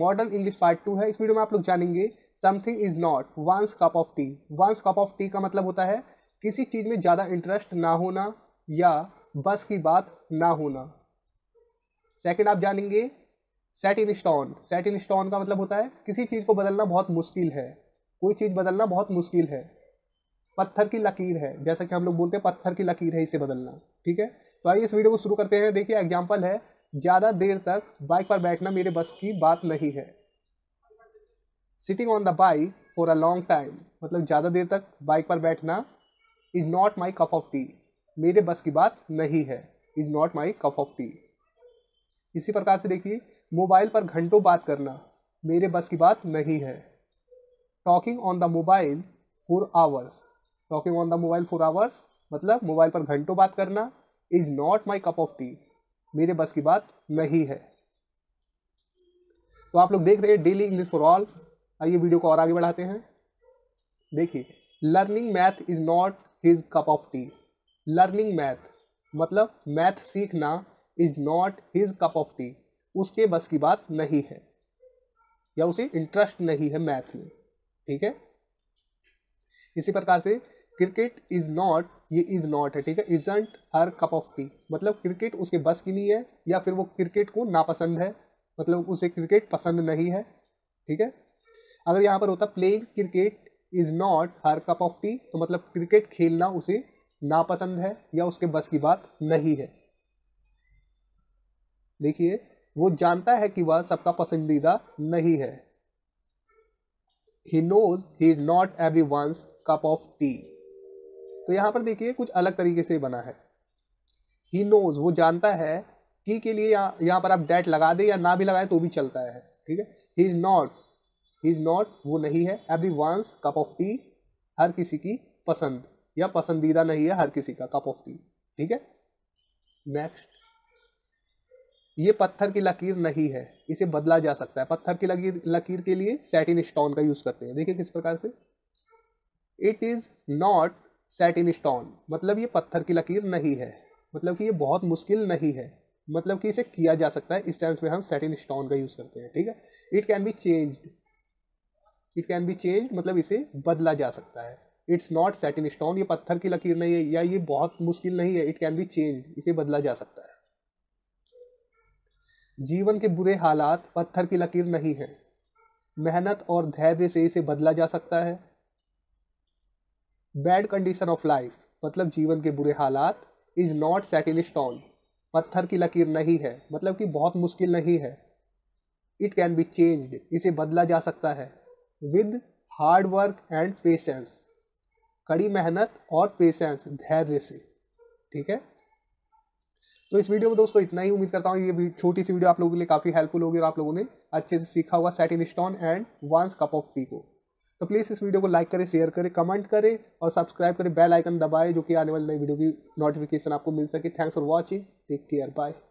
modern English part two है इस video में आप लोग जानेंगे something is not once cup of tea once cup of tea का मतलब होता है किसी चीज़ में ज़्यादा इंटरेस्ट ना होना या बस की बात ना होना सेकंड आप जानेंगे set in stone set in stone का मतलब होता है किसी चीज़ को बदलना बहुत मुश्किल है कोई चीज़ बदलना बहुत मुश्किल है पत्थर की लकीर है जैसा कि हम लोग बोलते हैं पत्थर की लकीर है इसे बदलना ठीक है तो आइए इस वीडियो को शुरू करते हैं देखिए एग्जाम्पल है ज़्यादा देर तक बाइक पर बैठना मेरे बस की बात नहीं है sitting on the bike for a long time मतलब ज़्यादा देर तक बाइक पर बैठना is not my cup of tea मेरे बस की बात नहीं है is not my cup of tea इसी प्रकार से देखिए मोबाइल पर घंटों बात करना मेरे बस की बात नहीं है talking on the mobile for hours talking on the mobile for hours मतलब मोबाइल पर घंटों बात करना is not my cup of tea मेरे बस की बात नहीं है तो आप लोग देख रहे हैं डेली इंग्लिश फॉर ऑल आइए वीडियो को और आगे बढ़ाते हैं देखिए learning math is not his cup of tea learning math मतलब मैथ सीखना is not his cup of tea उसके बस की बात नहीं है या उसे इंटरेस्ट नहीं है मैथ में ठीक है इसी प्रकार से क्रिकेट इज नॉट ये इज नॉट है ठीक है इजंट हर कप ऑफ टी मतलब क्रिकेट उसके बस की नहीं है या फिर वो क्रिकेट को नापसंद है मतलब उसे क्रिकेट पसंद नहीं है ठीक है अगर यहाँ पर होता प्लेइंग क्रिकेट इज नॉट हर कप ऑफ टी तो मतलब क्रिकेट खेलना उसे नापसंद है या उसके बस की बात नहीं है देखिए वो जानता है कि वह सबका पसंदीदा नहीं है he knows he is not everyone's cup of tea तो यहाँ पर देखिए कुछ अलग तरीके से बना है ही नोज वो जानता है की के लिए यहाँ यहाँ पर आप डेट लगा दें या ना भी लगाए तो भी चलता है ठीक है he is not he is not वो नहीं है everyone's cup of tea हर किसी की पसंद या पसंदीदा नहीं है हर किसी का कप ऑफ टी ठीक है नेक्स्ट ये पत्थर की लकीर नहीं है इसे बदला जा सकता है पत्थर की लकीर लकीर के लिए सेटिन स्टोन का यूज़ करते हैं देखिए किस प्रकार से it is not set in stone मतलब ये पत्थर की लकीर नहीं है मतलब कि ये बहुत मुश्किल नहीं है मतलब कि इसे किया जा सकता है इस सेंस में हम सेट इन स्टोन का यूज़ करते हैं ठीक है it can be change it can be change मतलब इसे बदला जा सकता है it's not set in stone ये पत्थर की लकीर नहीं है या ये बहुत मुश्किल नहीं है इट कैन बी चेंज इसे बदला जा सकता है जीवन के बुरे हालात पत्थर की लकीर नहीं है मेहनत और धैर्य से इसे बदला जा सकता है बैड कंडीशन ऑफ लाइफ मतलब जीवन के बुरे हालात इज़ नॉट सेटिल स्टोन पत्थर की लकीर नहीं है मतलब कि बहुत मुश्किल नहीं है इट कैन बी चेंज्ड इसे बदला जा सकता है with hard work and patience कड़ी मेहनत और पेशेंस धैर्य से ठीक है तो इस वीडियो में दोस्तों इतना ही उम्मीद करता हूँ ये छोटी सी वीडियो आप लोगों के लिए काफ़ी हेल्पफुल होगी और आप लोगों ने अच्छे से सीखा हुआ set in stone and one's cup of tea को तो प्लीज़ इस वीडियो को लाइक करें शेयर करें कमेंट करें और सब्सक्राइब करें बेल आइकन दबाएं जो कि आने वाली नई वीडियो की नोटिफिकेशन आपको मिल सके thanks for watching take care bye